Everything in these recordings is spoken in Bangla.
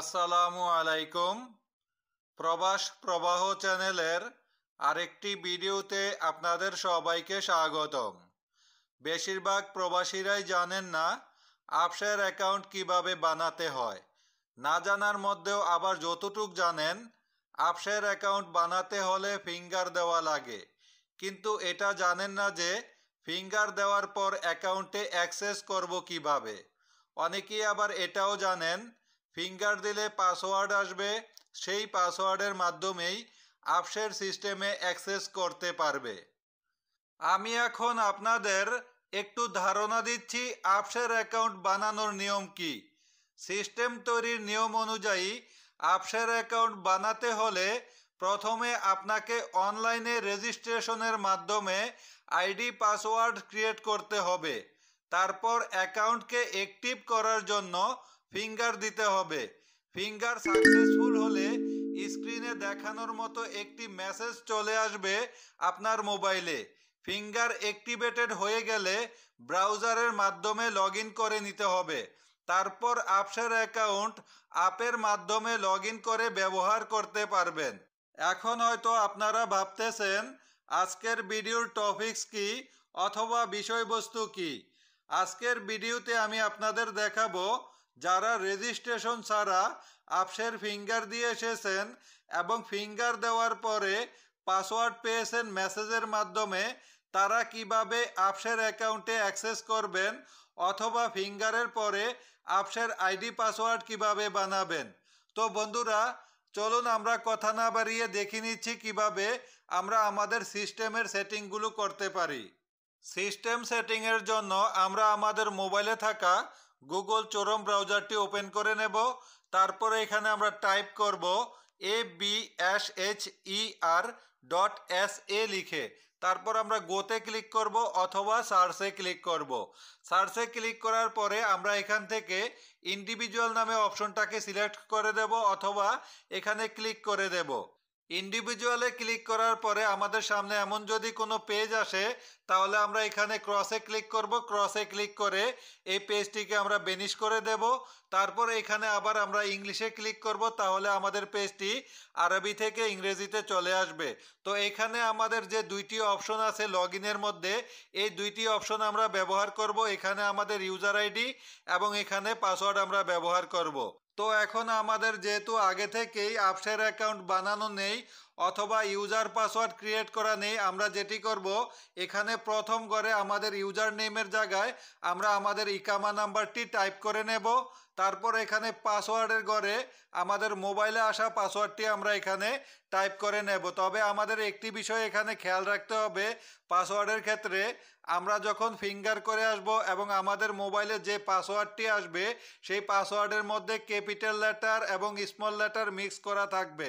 আসসালামু আলাইকুম প্রবাস প্রবাহ চ্যানেলের আরেকটি ভিডিওতে আপনাদের সবাইকে স্বাগতম বেশিরভাগ প্রবাসীরাই জানেন না আপসের অ্যাকাউন্ট কিভাবে বানাতে হয় না জানার মধ্যেও আবার যতটুক জানেন আপসের অ্যাকাউন্ট বানাতে হলে ফিঙ্গার দেওয়া লাগে কিন্তু এটা জানেন না যে ফিঙ্গার দেওয়ার পর অ্যাকাউন্টে অ্যাক্সেস করব কিভাবে অনেকেই আবার এটাও জানেন ফিঙ্গার দিলে পাসওয়ার্ড আসবে সেই পাসওয়ার্ডের মাধ্যমেই আপসের সিস্টেমে অ্যাক্সেস করতে পারবে আমি এখন আপনাদের একটু ধারণা দিচ্ছি আপসের অ্যাকাউন্ট বানানোর নিয়ম কি সিস্টেম তৈরির নিয়ম অনুযায়ী আপসের অ্যাকাউন্ট বানাতে হলে প্রথমে আপনাকে অনলাইনে রেজিস্ট্রেশনের মাধ্যমে আইডি পাসওয়ার্ড ক্রিয়েট করতে হবে তারপর অ্যাকাউন্টকে অ্যাক্টিভ করার জন্য ফিঙ্গার দিতে হবে ফিঙ্গার সাকসেসফুল হলে স্ক্রিনে দেখানোর মতো একটি মেসেজ চলে আসবে আপনার মোবাইলে ফিঙ্গার অ্যাক্টিভেটেড হয়ে গেলে ব্রাউজারের মাধ্যমে লগ করে নিতে হবে তারপর আপসার অ্যাকাউন্ট আপের মাধ্যমে লগ করে ব্যবহার করতে পারবেন এখন হয়তো আপনারা ভাবতেছেন আজকের ভিডিওর টপিকস কি অথবা বিষয়বস্তু কি আজকের ভিডিওতে আমি আপনাদের দেখাবো যারা রেজিস্ট্রেশন ছাড়া আপসের ফিঙ্গার দিয়ে এসেছেন এবং ফিঙ্গার দেওয়ার পরে পাসওয়ার্ড পেয়েছেন মেসেজের মাধ্যমে তারা কিভাবে আপসের অ্যাকাউন্টে অ্যাক্সেস করবেন অথবা ফিঙ্গারের পরে আপসের আইডি পাসওয়ার্ড কিভাবে বানাবেন তো বন্ধুরা চলুন আমরা কথা না বাড়িয়ে দেখে নিচ্ছি কিভাবে আমরা আমাদের সিস্টেমের সেটিংগুলো করতে পারি সিস্টেম সেটিংয়ের জন্য আমরা আমাদের মোবাইলে থাকা গুগল চরম ব্রাউজারটি ওপেন করে নেব তারপরে এখানে আমরা টাইপ করব A B S H E R dot S A লিখে তারপর আমরা গোতে ক্লিক করব অথবা সার্চে ক্লিক করব সার্চে ক্লিক করার পরে আমরা এখান থেকে ইন্ডিভিজুয়াল নামে অপশনটাকে সিলেক্ট করে দেব অথবা এখানে ক্লিক করে দেব ইন্ডিভিজুয়ালে ক্লিক করার পরে আমাদের সামনে এমন যদি কোনো পেজ আসে তাহলে আমরা এখানে ক্রসে ক্লিক করব ক্রসে ক্লিক করে এই পেজটিকে আমরা বেনিশ করে দেব তারপর এখানে আবার আমরা ইংলিশে ক্লিক করব তাহলে আমাদের পেজটি আরবি থেকে ইংরেজিতে চলে আসবে তো এখানে আমাদের যে দুইটি অপশন আছে লগ ইনের মধ্যে এই দুইটি অপশন আমরা ব্যবহার করব এখানে আমাদের ইউজার আইডি এবং এখানে পাসওয়ার্ড আমরা ব্যবহার করব তো এখন আমাদের যেহেতু আগে থেকেই আপসের অ্যাকাউন্ট বানানো নেই অথবা ইউজার পাসওয়ার্ড ক্রিয়েট করা নেই আমরা যেটি করব এখানে প্রথম করে আমাদের ইউজার নেমের জায়গায় আমরা আমাদের ইকামা নাম্বারটি টাইপ করে নেব তারপর এখানে পাসওয়ার্ডের ঘরে আমাদের মোবাইলে আসা পাসওয়ার্ডটি আমরা এখানে টাইপ করে নেব তবে আমাদের একটি বিষয় এখানে খেয়াল রাখতে হবে পাসওয়ার্ডের ক্ষেত্রে আমরা যখন ফিঙ্গার করে আসব এবং আমাদের মোবাইলে যে পাসওয়ার্ডটি আসবে সেই পাসওয়ার্ডের মধ্যে ক্যাপিটাল লেটার এবং স্মল লেটার মিক্স করা থাকবে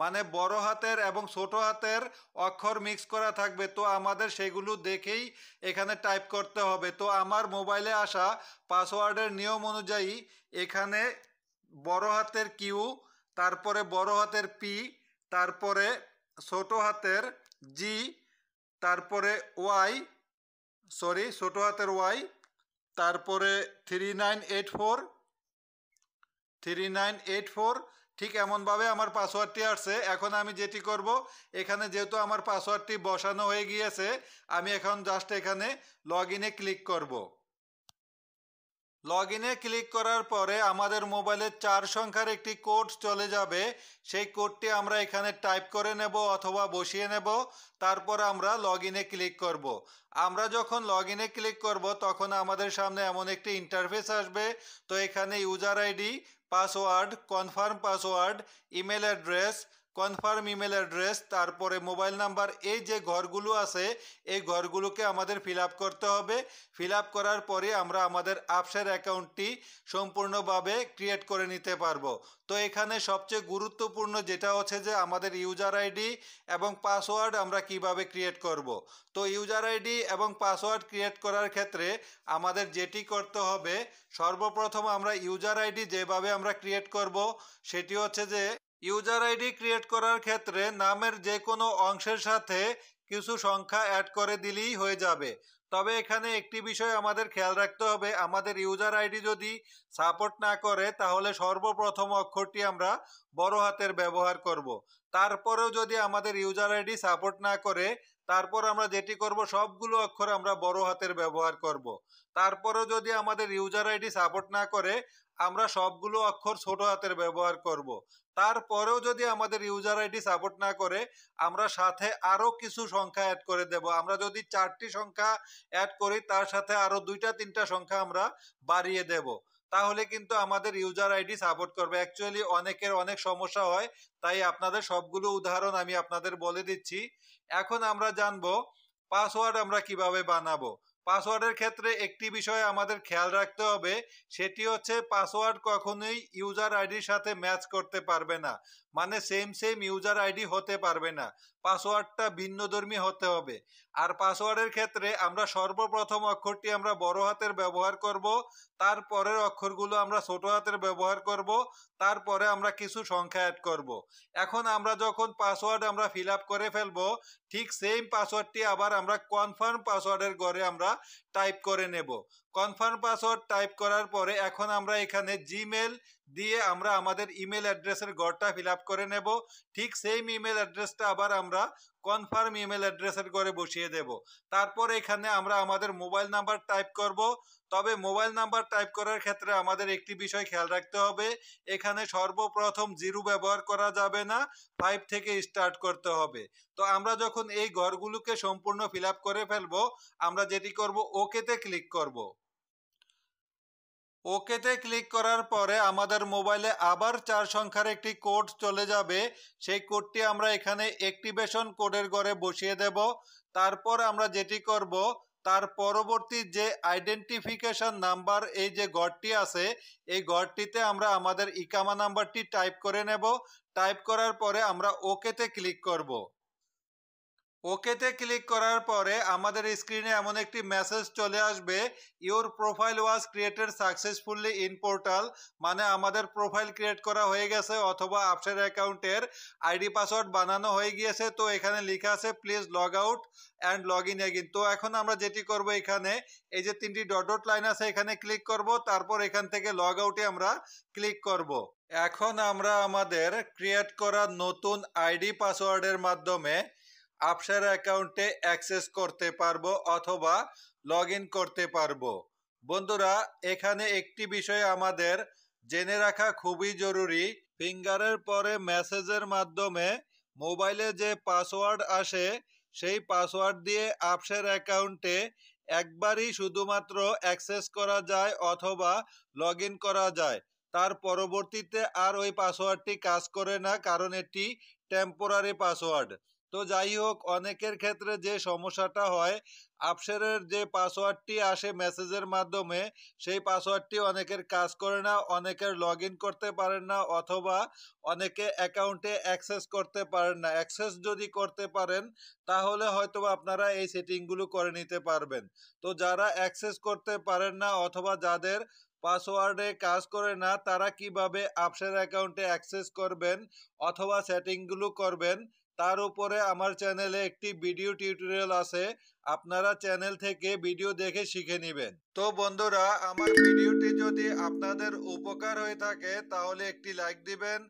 মানে বড় হাতে হাতের এবং ছোট হাতের অক্ষর মিক্স করা থাকবে তো আমাদের সেগুলো দেখেই এখানে টাইপ করতে হবে তো আমার মোবাইলে আসা পাসওয়ার্ডের নিয়ম অনুযায়ী এখানে বড় হাতের কিউ তারপরে বড় হাতের পি তারপরে ছোট হাতের জি তারপরে ওয়াই সরি ছোট হাতের ওয়াই তারপরে three nine eight four three nine eight four ঠিক এমনভাবে আমার পাসওয়ার্ডটি আসছে এখন আমি যেটি করব এখানে যেহেতু আমার পাসওয়ার্ডটি বসানো হয়ে গিয়েছে আমি এখন জাস্ট এখানে লগ ইনে ক্লিক করব লগ ইনে ক্লিক করার পরে আমাদের মোবাইলে চার সংখ্যার একটি কোড চলে যাবে সেই কোডটি আমরা এখানে টাইপ করে নেব অথবা বসিয়ে নেব তারপর আমরা লগ ইনে ক্লিক করব। আমরা যখন লগ ইনে ক্লিক করব তখন আমাদের সামনে এমন একটি ইন্টারফেস আসবে তো এখানে user ID password confirm password email address confirm email address তারপরে মোবাইল নাম্বার এই যে ঘরগুলো আছে এই ঘরগুলোকে আমাদের ফিল করতে হবে ফিল করার পরে আমরা আমাদের আপসের অ্যাকাউন্টটি সম্পূর্ণভাবে ক্রিয়েট করে নিতে পারবো তো এখানে সবচেয়ে গুরুত্বপূর্ণ যেটা হচ্ছে যে আমাদের ইউজার আইডি এবং পাসওয়ার্ড আমরা কিভাবে ক্রিয়েট করব। তো ইউজার আইডি এবং পাসওয়ার্ড ক্রিয়েট করার ক্ষেত্রে আমাদের যেটি করতে হবে সর্বপ্রথম আমরা ইউজার আইডি যেভাবে আমরা ক্রিয়েট করব সেটি হচ্ছে যে ইউজার আইডি ক্রিয়েট করার ক্ষেত্রে নামের যে কোনো অংশের সাথে কিছু সংখ্যা অ্যাড করে দিলেই হয়ে যাবে তবে এখানে একটি বিষয় আমাদের খেয়াল রাখতে হবে আমাদের ইউজার আইডি যদি সাপোর্ট না করে তাহলে সর্বপ্রথম অক্ষরটি আমরা বড় হাতের ব্যবহার করব তারপরেও যদি আমাদের ইউজার আইডি সাপোর্ট না করে তারপর আমরা যেটি করব সবগুলো অক্ষর আমরা বড় হাতের ব্যবহার করব তারপরও যদি আমাদের ইউজার আইডি সাপোর্ট না করে আমরা সবগুলো অক্ষর ছোট হাতের ব্যবহার করব তারপরেও যদি আমাদের ইউজার আইডি সাপোর্ট না করে আমরা সাথে আরও কিছু সংখ্যা অ্যাড করে দেব আমরা যদি চারটি সংখ্যা অ্যাড করি তার সাথে আরও দুইটা তিনটা সংখ্যা আমরা বাড়িয়ে দেব তাহলে কিন্তু আমাদের ইউজার আইডি সাপোর্ট করবে অ্যাকচুয়ালি অনেকের অনেক সমস্যা হয় তাই আপনাদের সবগুলো উদাহরণ আমি আপনাদের বলে দিচ্ছি এখন আমরা জানবো পাসওয়ার্ড আমরা কিভাবে বানাবো পাসওয়ার্ডের ক্ষেত্রে একটি বিষয় আমাদের খেয়াল রাখতে হবে সেটি হচ্ছে পাসওয়ার্ড কখনোই ইউজার আইডির সাথে ম্যাচ করতে পারবে না মানে সেম সেম ইউজার আইডি হতে পারবে না পাসওয়ার্ডটা ভিন্নধর্মী হতে হবে আর পাসওয়ার্ডের ক্ষেত্রে আমরা সর্বপ্রথম অক্ষরটি আমরা বড় হাতের ব্যবহার করব তারপরের অক্ষরগুলো আমরা ছোট হাতের ব্যবহার করব তারপরে আমরা কিছু সংখ্যা অ্যাড করব। এখন আমরা যখন পাসওয়ার্ড আমরা ফিল করে ফেলব ঠিক সেম পাসওয়ার্ডটি আবার আমরা কনফার্ম পাসওয়ার্ডের ঘরে আমরা টাইপ করে নেব কনফার্ম পাসওয়ার্ড টাইপ করার পরে এখন আমরা এখানে জিমেল দিয়ে আমরা আমাদের ইমেল অ্যাড্রেসের গড়টা ফিল করে নেব ঠিক সেম ইমেল অ্যাড্রেসটা আবার আমরা কনফার্ম ইমেল অ্যাড্রেসের করে বসিয়ে দেব তারপর এখানে আমরা আমাদের মোবাইল নাম্বার টাইপ করব তবে মোবাইল নাম্বার টাইপ করার ক্ষেত্রে আমাদের একটি বিষয় খেয়াল রাখতে হবে এখানে সর্বপ্রথম জিরো ব্যবহার করা যাবে না ফাইভ থেকে স্টার্ট করতে হবে তো আমরা যখন এই ঘরগুলোকে সম্পূর্ণ ফিল করে ফেলবো আমরা যেটি করব ওকেতে ক্লিক করব ওকেতে ক্লিক করার পরে আমাদের মোবাইলে আবার চার সংখ্যার একটি কোড চলে যাবে সেই কোডটি আমরা এখানে অ্যাক্টিভেশন কোডের গড়ে বসিয়ে দেব তারপর আমরা যেটি করব তার পরবর্তী যে আইডেন্টিফিকেশন নাম্বার এই যে ঘরটি আছে এই ঘরটিতে আমরা আমাদের ইকামা নাম্বারটি টাইপ করে নেব টাইপ করার পরে আমরা ওকেতে ক্লিক করব ওকেতে ক্লিক করার পরে আমাদের স্ক্রিনে এমন একটি মেসেজ চলে আসবে your profile was created successfully in portal মানে আমাদের প্রোফাইল ক্রিয়েট করা হয়ে গেছে অথবা আপসের অ্যাকাউন্টের আইডি পাসওয়ার্ড বানানো হয়ে গিয়েছে তো এখানে লেখা আছে please log out and log in again তো এখন আমরা যেটি করব এখানে এই যে তিনটি ডট ডট লাইন আছে এখানে ক্লিক করব তারপর এখান থেকে লগ আউটে আমরা ক্লিক করব এখন আমরা আমাদের ক্রিয়েট করা নতুন আইডি পাসওয়ার্ডের মাধ্যমে আপসার অ্যাকাউন্টে অ্যাক্সেস করতে পারবো অথবা লগ করতে পারবো বন্ধুরা এখানে একটি বিষয় আমাদের জেনে রাখা খুবই জরুরি ফিঙ্গারের পরে মেসেজের মাধ্যমে মোবাইলে যে পাসওয়ার্ড আসে সেই পাসওয়ার্ড দিয়ে আপসের অ্যাকাউন্টে একবারই শুধুমাত্র অ্যাক্সেস করা যায় অথবা লগ করা যায় তার পরবর্তীতে আর ওই পাসওয়ার্ডটি কাজ করে না কারণ এটি টেম্পোরারি পাসওয়ার্ড তো যাই হোক অনেকের ক্ষেত্রে যে সমস্যাটা হয় আপসেরের যে পাসওয়ার্ডটি আসে মেসেজের মাধ্যমে সেই পাসওয়ার্ডটি অনেকের কাজ করে না অনেকের লগ করতে পারেন না অথবা অনেকে অ্যাকাউন্টে অ্যাক্সেস করতে পারেন না অ্যাক্সেস যদি করতে পারেন তাহলে হয়তো আপনারা এই সেটিংগুলো করে নিতে পারবেন তো যারা অ্যাক্সেস করতে পারেন না অথবা যাদের পাসওয়ার্ডে কাজ করে না তারা কিভাবে আপসের অ্যাকাউন্টে অ্যাক্সেস করবেন অথবা সেটিংগুলো করবেন তার উপরে আমার চ্যানেলে একটি ভিডিও টিউটোরিয়াল আছে আপনারা চ্যানেল থেকে ভিডিও দেখে শিখে নেবেন তো বন্ধুরা আমার ভিডিওটি যদি আপনাদের উপকার হয়ে থাকে তাহলে একটি লাইক দিবেন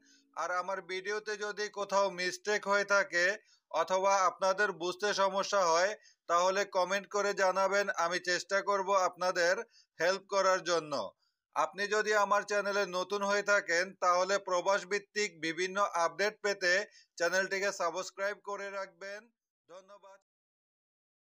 আর আমার ভিডিওতে যদি কোথাও মিস্টেক হয়ে থাকে অথবা আপনাদের বুঝতে সমস্যা হয় তাহলে কমেন্ট করে জানাবেন আমি চেষ্টা করব আপনাদের হেল্প করার জন্য আপনি যদি আমার চ্যানেলে নতুন হয়ে থাকেন তাহলে প্রবাস ভিত্তিক বিভিন্ন আপডেট পেতে চ্যানেলটিকে সাবস্ক্রাইব করে রাখবেন ধন্যবাদ